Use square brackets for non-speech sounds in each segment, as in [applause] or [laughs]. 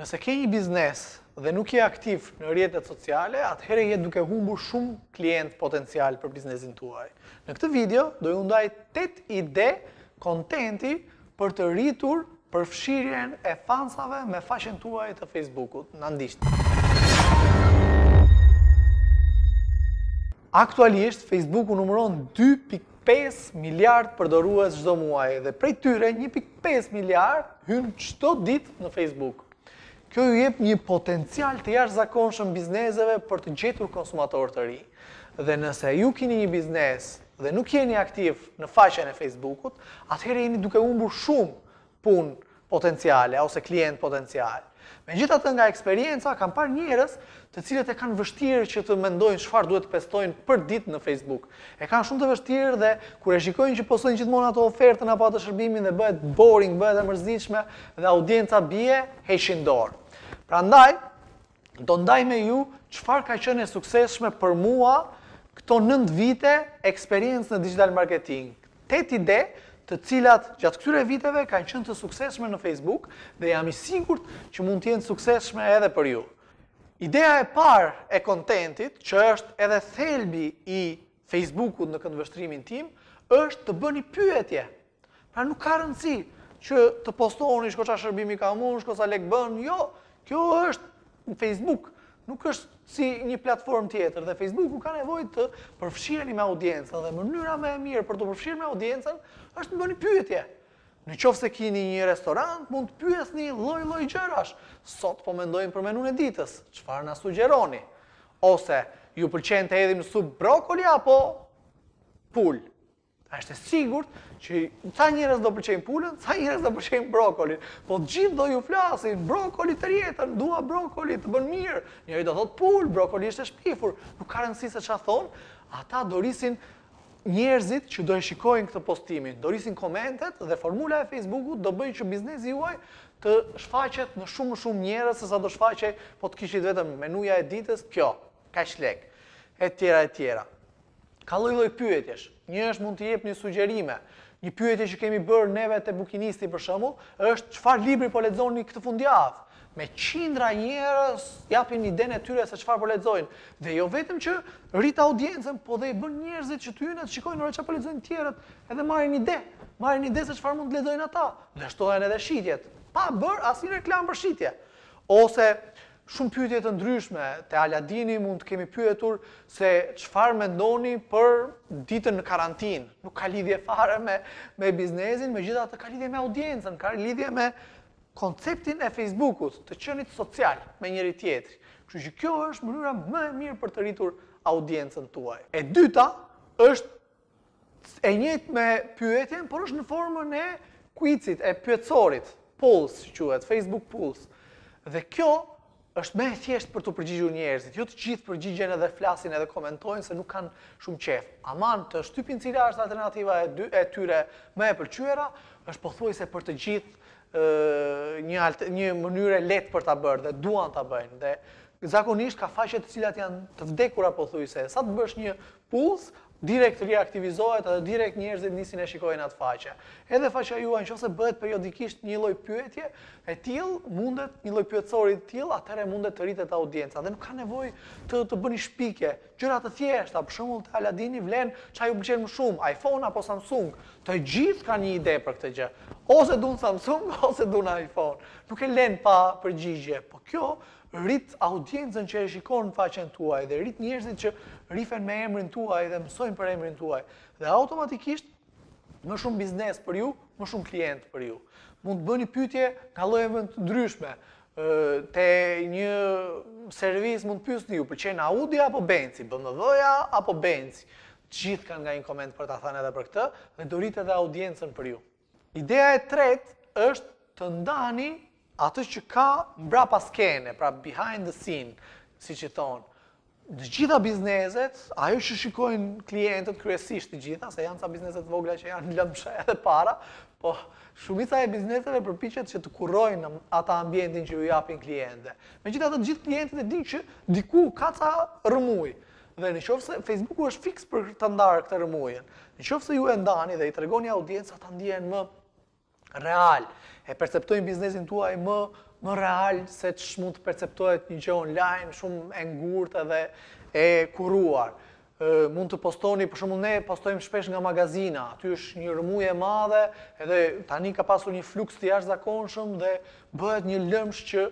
Nëse ke një biznes dhe nuk je aktiv në rjetet sociale, atëherë je duke humbur shumë klient potencial për biznesin tuaj. Në këtë video do ju ndaj 8 ide kontenti për të rritur përfshirjen e fansave me faqen tuaj të Facebookut. Na ndiqni. Aktualisht Facebooku numëron 2.5 miliard përdorues çdo muaj dhe prej tyre 1.5 miliard hyn çdo ditë në Facebook kjo ju jep një potencial të jashtëzakonshëm bizneseve për të gjetur konsumator të ri. Dhe nëse ju keni një biznes dhe nuk jeni aktiv në faqen e Facebookut, atëherë jeni duke humbur shumë punë potenciale ose klient potencial. Me gjitha nga eksperienca, kam parë njërës të cilët e kanë vështirë që të mendojnë shfar duhet të pestojnë për ditë në Facebook. E kanë shumë të vështirë dhe kure shikojnë që posojnë gjithmonë ato ofertën apo atë shërbimin dhe bëhet boring, bëhet e mërzishme dhe audienca bje heqin dorë. Pra ndaj, do ndaj me ju qëfar ka qënë e sukseshme për mua këto nënd vite eksperiencë në digital marketing. Tet ide të cilat gjatë këtyre viteve kanë qënë të sukseshme në Facebook dhe jam i sigurt që mund t'jenë sukseshme edhe për ju. Ideja e parë e kontentit, që është edhe thelbi i Facebookut në këndvështrimin tim, është të bëni pyetje. Pra nuk ka rëndësi që të postohoni shko qa shërbimi ka mund, shko sa lek bën, jo, Kjo është në Facebook, nuk është si një platform tjetër dhe Facebooku ka nevojë të përfshiheni me audiencën dhe mënyra më e mirë për të përfshirë me audiencën është të bëni pyetje. Në qofë se kini një restorant, mund të pyet një loj loj gjërash. Sot po mendojmë për menun e ditës, qëfar në sugjeroni? Ose, ju pëlqen të edhim sub brokoli apo pull? A është e sigurt që ca njerëz do pëlqejnë pulën, ca njerëz do pëlqejnë brokolin. Po të gjithë do ju flasin brokoli të rjetën, dua brokoli të bën mirë. Njëri do thotë pul, brokoli është e shpifur. Nuk ka rëndësi se çfarë thon. Ata do njerëzit që do e shikojnë këtë postimin, do risin komentet dhe formula e Facebookut do bëjë që biznesi juaj të shfaqet në shumë shumë njerëz sa do shfaqet po të kishit vetëm menuja e ditës, kjo, kaq lek, etj, etj ka lloj lloj pyetjesh. Njësh mund të jep një sugjerime. Një pyetje që kemi bërë neve te bukinisti për shembull, është çfarë libri po lexoni këtë fundjavë? Me qindra njerëz japin idenë tyre se çfarë po lexojnë. Dhe jo vetëm që rrit audiencën, po dhe i bën njerëzit që tyne të shikojnë ora çfarë po lexojnë tjerët, edhe marrin ide. Marrin ide se çfarë mund të lexojnë ata. Dhe shtohen edhe shitjet. Pa bër asnjë reklam për shitje. Ose shumë pyetje të ndryshme. Te Aladini mund të kemi pyetur se çfarë mendoni për ditën në karantinë. Nuk ka lidhje fare me me biznesin, megjithatë ka lidhje me audiencën, ka lidhje me konceptin e Facebookut, të qenit social me njëri tjetrin. Kështu që kjo është mënyra më e mirë për të rritur audiencën tuaj. E dyta është e njëjtë me pyetjen, por është në formën e quizit, e pyetësorit, polls quhet, Facebook polls. Dhe kjo është më e thjeshtë për të përgjigjur njerëzit. Jo të gjithë përgjigjen edhe flasin edhe komentojnë se nuk kanë shumë qejf. Aman të shtypin cila është alternativa e dy e tyre më e pëlqyera, është pothuajse për të gjithë ë një mënyre një mënyrë lehtë për ta bërë dhe duan ta bëjnë dhe zakonisht ka faqe të cilat janë të vdekura pothuajse. Sa të bësh një pulls, direkt reaktivizohet edhe direkt njerëzit nisin e shikojnë atë faqe. Edhe faqja juaj nëse bëhet periodikisht një lloj pyetje, e tjil mundet një lloj pyetësori tjil, till, atëherë mundet të rritet audienca dhe nuk ka nevojë të të bëni shpike. Gjëra të thjeshta, për shembull te Aladini vlen a ju pëlqen më shumë, iPhone apo Samsung. Të gjithë kanë një ide për këtë gjë. Ose dun Samsung [laughs] ose dun iPhone. Nuk e lën pa përgjigje, po kjo rrit audiencën që e shikon në faqen tuaj dhe rrit njerëzit që rifen me emrin tuaj dhe mësojnë për emrin tuaj. Dhe automatikisht, më shumë biznes për ju, më shumë klient për ju. Mund të bëni pytje nga lojeve të ndryshme. Te një servis mund të pysni ju, pëlqen Audi apo Benzi, BMW-ja apo Benzi. Gjithë kanë nga një koment për të thënë edhe për këtë, dhe dorit edhe audiencën për ju. Ideja e tretë është të ndani atë që ka mbra pas kene, pra behind the scene, si që thonë në gjitha bizneset, ajo që shikojnë klientët kryesisht të gjitha, se janë ca bizneset vogla që janë lëmësha edhe para, po shumica e bizneseve përpichet që të kurojnë ata ambientin që ju japin klientët. Me gjitha të gjithë klientët e din që diku ka ca rëmuj, dhe në qofë se Facebooku është fix për të ndarë këtë rëmujen, në qofë se ju e ndani dhe i tregoni audiencë, ata ndjenë më real, e perceptojnë biznesin tuaj më real, më real se që mund të perceptohet një gjë online, shumë e ngurt edhe e kuruar. mund të postoni, për shumë ne postojmë shpesh nga magazina, aty është një rëmuje e madhe, edhe tani ka pasur një fluks të jashtë zakonshëm dhe bëhet një lëmsh që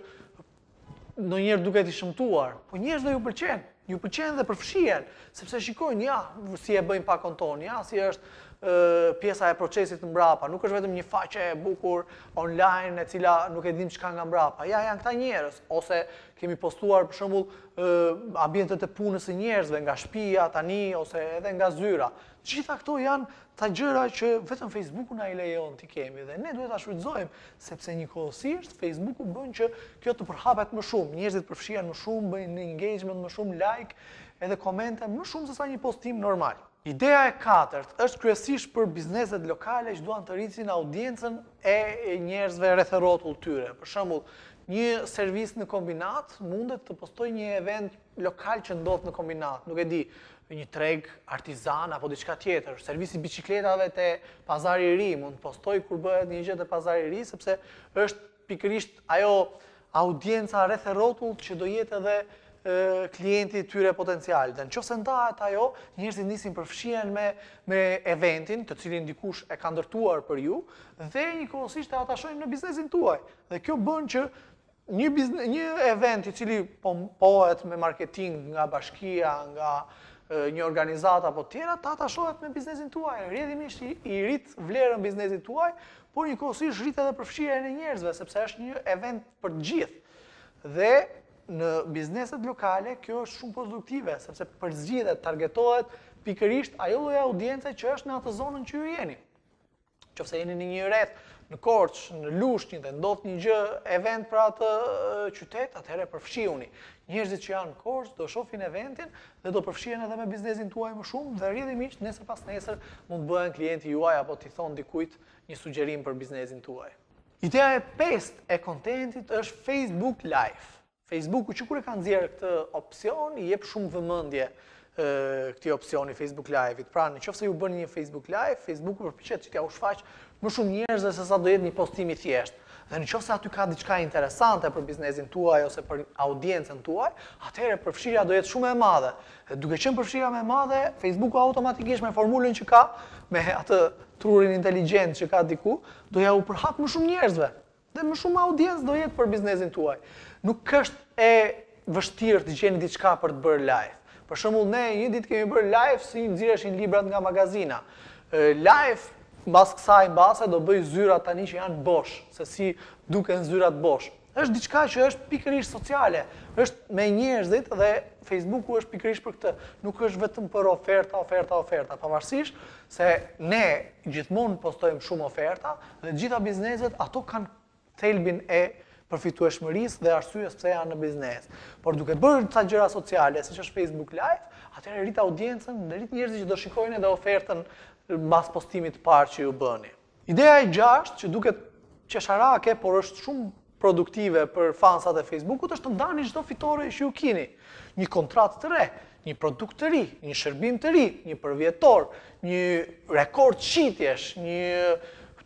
në njërë duke t'i shëmtuar, po njerës dhe ju përqenë, ju përqenë dhe përfëshien, sepse shikojnë, ja, si e bëjmë pakon tonë, ja, si është, pjesa e procesit mbrapa, nuk është vetëm një faqe e bukur online e cila nuk e dim çka nga mbrapa. Ja, janë këta njerëz ose kemi postuar për shumë, ambientet e punës së njerëzve nga shtëpia tani ose edhe nga zyra. Gjitha këto janë ta gjëra që vetëm Facebooku na i lejon ti kemi dhe ne duhet ta shfrytëzojmë sepse njëkohësisht Facebooku bën që kjo të përhapet më shumë, njerëzit përfshihen më shumë, bëjnë engagement më shumë, like edhe komente më shumë se sa një postim normal. Ideja e katërt është kryesisht për bizneset lokale që duan të rritin audiencën e njerëzve rrethërotull tyre. Për shembull, një servis në kombinat mundet të postojë një event lokal që ndodh në kombinat, nuk e di, një treg artizan apo diçka tjetër. Servisi bicikletave te pazari i ri mund të postojë kur bëhet një gjë te pazari i ri sepse është pikërisht ajo audienca retherotull që do jetë edhe klientit tyre potencial. Dhe në qëfë se ndahet ajo, njërësit njësin përfëshien me, me eventin, të cilin dikush e ka ndërtuar për ju, dhe një kohësisht e ata shojnë në biznesin tuaj. Dhe kjo bën që një, një event i cili pompohet me marketing nga bashkia, nga një organizat apo tjera, ta ta shohet me biznesin tuaj. rrjedhimisht i, i rrit vlerën biznesin tuaj, por një kohësisht rrit edhe përfshien e njerëzve, sepse është një event për gjithë. Dhe në bizneset lokale kjo është shumë produktive, sepse përzgjidhet, targetohet pikërisht ajo lloj audiencë që është në atë zonën që ju jeni. Qofse jeni në një rreth në Korçë, në Lushnjë dhe ndodh një gjë event për atë qytet, atëherë përfshihuni. Njerëzit që janë në Korçë do shohin eventin dhe do përfshihen edhe me biznesin tuaj më shumë dhe rrjedhi nëse nesër pas nesër mund të bëhen klienti juaj apo ti thonë dikujt një sugjerim për biznesin tuaj. Ideja e pestë e kontentit është Facebook Live. Facebooku që kure e ka këtë opsion, i jep shumë vëmendje këti opcioni Facebook Live-it. Pra, nëse ju bën një Facebook Live, Facebooku përpiqet që u shfaqë më shumë njerëz se sa do jetë një postim i thjeshtë. Dhe në qëfëse aty ka diçka interesante për biznesin tuaj ose për audiencën tuaj, atëherë përfshirja do jetë shumë e madhe. Dhe duke qenë përfshirja me madhe, Facebooku automatikisht me formulën që ka, me atë trurin inteligent që ka diku, do ja u përhap më shumë njerëzve. Dhe më shumë audiencë do jetë për biznesin tuaj nuk është e vështirë të gjeni diçka për të bërë live. Për shembull, ne një ditë kemi bërë live si nxjerrshin librat nga magazina. Live mbas kësaj mbase do bëj zyra tani që janë bosh, se si duken zyrat bosh. Është diçka që është pikërisht sociale, është me njerëzit dhe Facebooku është pikërisht për këtë. Nuk është vetëm për oferta, oferta, oferta, pavarësisht se ne gjithmonë postojmë shumë oferta dhe të gjitha bizneset ato kanë thelbin e shmëris dhe arsyes pse janë në biznes. Por duke bërë ca gjëra sociale, siç është Facebook Live, atëherë rrit audiencën, rrit njerëzit që do shikojnë edhe ofertën mbas postimit të parë që ju bëni. Ideja e gjashtë që duket qesharake, por është shumë produktive për fansat e Facebookut është të ndani çdo fitore që ju keni. Një kontratë të re, një produkt të ri, një shërbim të ri, një përvjetor, një rekord shitjesh, një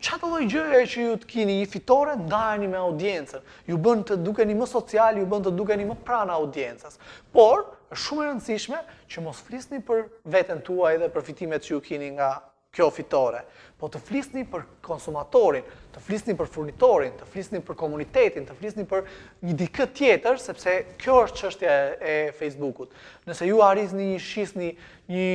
qa të loj gjëre që ju të kini, një fitore ndarëni me audiencën, ju bën të dukeni më social, ju bën të dukeni më pranë audiencës, por, shumë e rëndësishme që mos flisni për veten tua edhe për fitimet që ju kini nga kjo fitore, po të flisni për konsumatorin, të flisni për furnitorin, të flisni për komunitetin, të flisni për një dikë tjetër, sepse kjo është qështja e Facebookut. Nëse ju arrisni një shisni një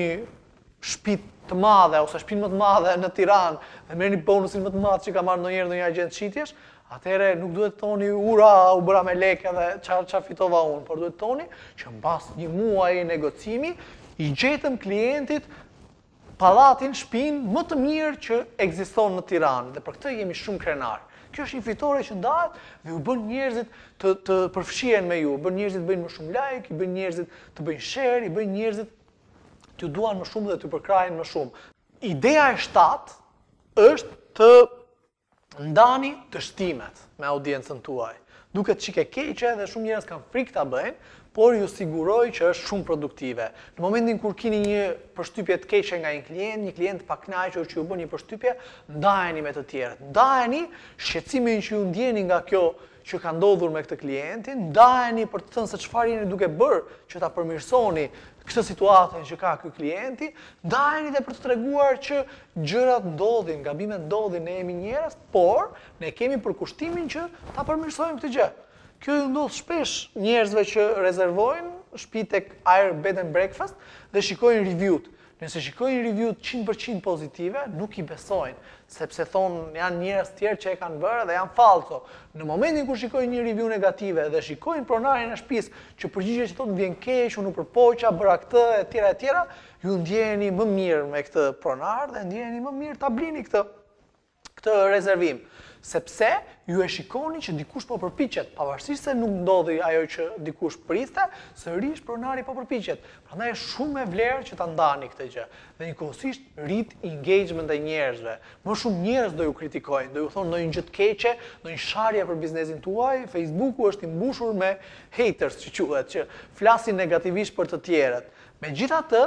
shpit të madhe ose shpin më të madhe në Tiran dhe merë një bonusin më të madhe që ka marrë në njerë në një agent atere nuk duhet të toni ura u bëra me leke dhe çfarë fitova unë, por duhet të toni që në një muaji negocimi, i gjetëm klientit palatin shpin më të mirë që ekziston në Tiran dhe për këtë jemi shumë krenar. Kjo është një fitore që ndahet dhe u bën njerëzit të të përfshihen me ju, bën njerëzit të bëjnë më shumë like, i bën njerëzit të bëjnë share, i bën njerëzit t'ju duan më shumë dhe t'ju përkrajnë më shumë. Ideja e shtatë është të ndani të shtimet me audiencën tuaj. Duket qike keqe dhe shumë njerës kanë frik të bëjnë, por ju siguroj që është shumë produktive. Në momentin kur kini një përshtypje të keqe nga një klient, një klient pak naj që ju bën një përshtypje, ndajeni me të tjerët. Ndajeni shqecimin që ju ndjeni nga kjo që ka ndodhur me këtë klientin, ndajeni për të thënë se çfarë jeni duke bërë që ta përmirësoni këtë situatën që ka ky klienti, ndajeni dhe për të treguar që gjërat ndodhin, gabimet ndodhin, ne jemi njerëz, por ne kemi përkushtimin që ta përmirësojmë këtë gjë. Kjo i ndodh shpesh njerëzve që rezervojnë shtëpi tek Air Bed and Breakfast dhe shikojnë review-t. Nëse shikojnë review-t 100% pozitive, nuk i besojnë sepse thon janë njerëz të tjerë që e kanë bërë dhe janë falso. Në momentin kur shikoj një review negative dhe shikojnë pronarin e shtëpisë që përgjigjet që thotë vjen keq, unë nuk përpoqa, bëra këtë e tjera e tjera, ju ndjeni më mirë me këtë pronar dhe ndjeni më mirë ta blini këtë këtë rezervim sepse ju e shikoni që dikush po përpiqet, pavarësisht se nuk ndodhi ajo që dikush priste, sërish pronari po përpiqet. Prandaj është shumë e vlerë që ta ndani këtë gjë. Dhe njëkohësisht rrit engagement e njerëzve. Më shumë njerëz do ju kritikojnë, do ju thonë ndonjë gjë të keqe, ndonjë sharje për biznesin tuaj. Facebooku është i mbushur me haters, si quhet, që flasin negativisht për të tjerët. Megjithatë,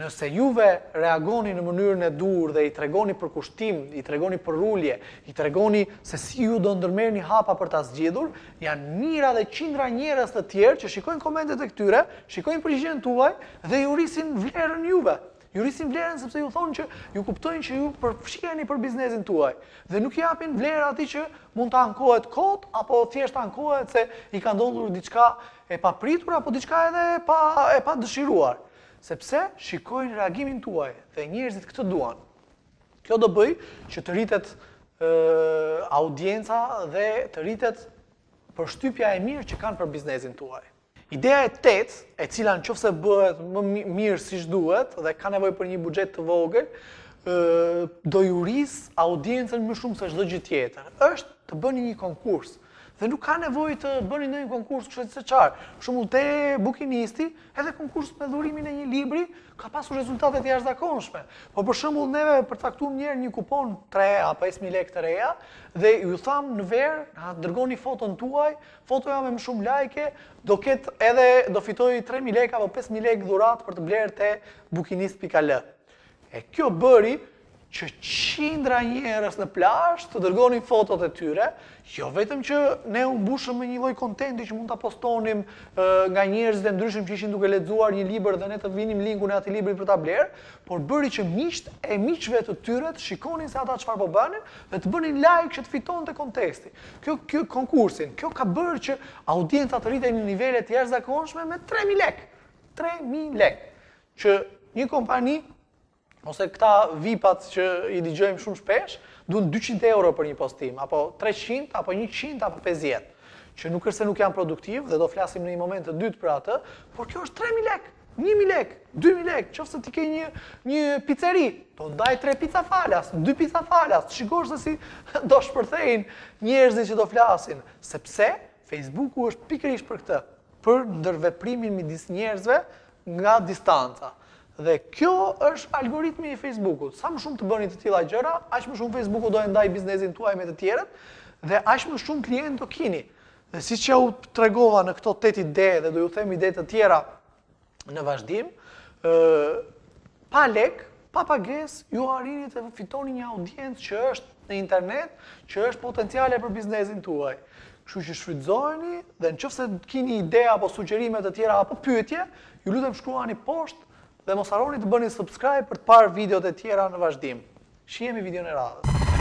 nëse juve reagoni në mënyrën e dur dhe i tregoni për kushtim, i tregoni për rulje, i tregoni se si ju do ndërmerë një hapa për ta zgjidhur, janë mira dhe qindra njerës të tjerë që shikojnë komendet e këtyre, shikojnë përgjën të uaj dhe ju rrisin vlerën juve. Ju rrisin vlerën sepse ju thonë që ju kuptojnë që ju përfshkeni për biznesin tuaj. Dhe nuk japin vlerë ati që mund të ankohet kod, apo thjesht ankohet se i ka ndodhur diçka e papritur, apo diçka edhe e pa, e pa dëshiruar sepse shikojnë reagimin tuaj dhe njerëzit këtë duan. Kjo do bëj që të rritet audienca dhe të rritet përshtypja e mirë që kanë për biznesin tuaj. Ideja e tet, e cila në qofse bëhet më mirë si shduhet dhe ka nevoj për një budget të vogël, do ju rris audiencen më shumë se çdo gjë tjetër. Është të bëni një konkurs, dhe nuk ka nevojë të bëni ndonjë konkurs kështë se qarë. Shumë te bukinisti, edhe konkurs me dhurimin e një libri ka pasur rezultate të jashtëzakonshme. Po për shembull neve për taktu një herë një kupon 3 apo 5000 lekë të reja dhe ju tham në ver, na dërgoni foton tuaj, fotoja me më shumë like, do ket edhe do fitoj 3000 lekë apo 5000 lekë dhuratë për të blerë te bukinist.al. E kjo bëri që qindra njerës në plasht të dërgonin fotot e tyre, jo vetëm që ne u mbushëm me një loj kontenti që mund të postonim nga njerës dhe ndryshim që ishin duke ledzuar një liber dhe ne të vinim linku në ati libri për ta por bëri që misht e miqve të tyre të shikonin se ata qëfar po bënin dhe të bënin like që të fiton të kontesti. Kjo, kjo konkursin, kjo ka bërë që audienta të rritë një nivellet jashtë zakonshme me 3.000 lek. 3.000 lek. Që një kompani ose këta VIP-at që i digjojmë shumë shpesh, duan 200 euro për një postim, apo 300, apo 100, apo 50 që nuk është se nuk janë produktiv dhe do flasim në një moment të dytë për atë, por kjo është 3000 lek, 1000 lek, 2000 lek, qofse ti ke një një pizzeri, do ndaj 3 pizza falas, 2 pizza falas, shikosh se si [laughs] do shpërthejnë njerëzit që do flasin, sepse Facebooku është pikërisht për këtë, për ndërveprimin midis njerëzve nga distanca. Dhe kjo është algoritmi i Facebook-ut. Sa më shumë të bëni të tilla gjëra, aq më shumë facebook do e ndaj biznesin tuaj me të tjerët dhe aq më shumë klientë do keni. Dhe siç ja u tregova në këto 8 ide dhe do ju them ide të tjera në vazhdim, ë pa lek, pa pagesë, ju arrini të fitoni një audiencë që është në internet, që është potenciale për biznesin tuaj. Kështu që shfrytëzojeni dhe nëse keni ide apo sugjerime të tjera apo pyetje, ju lutem shkruani poshtë dhe mos arroni të bëni subscribe për të parë videot e tjera në vazhdim. Shihemi videon e radhës.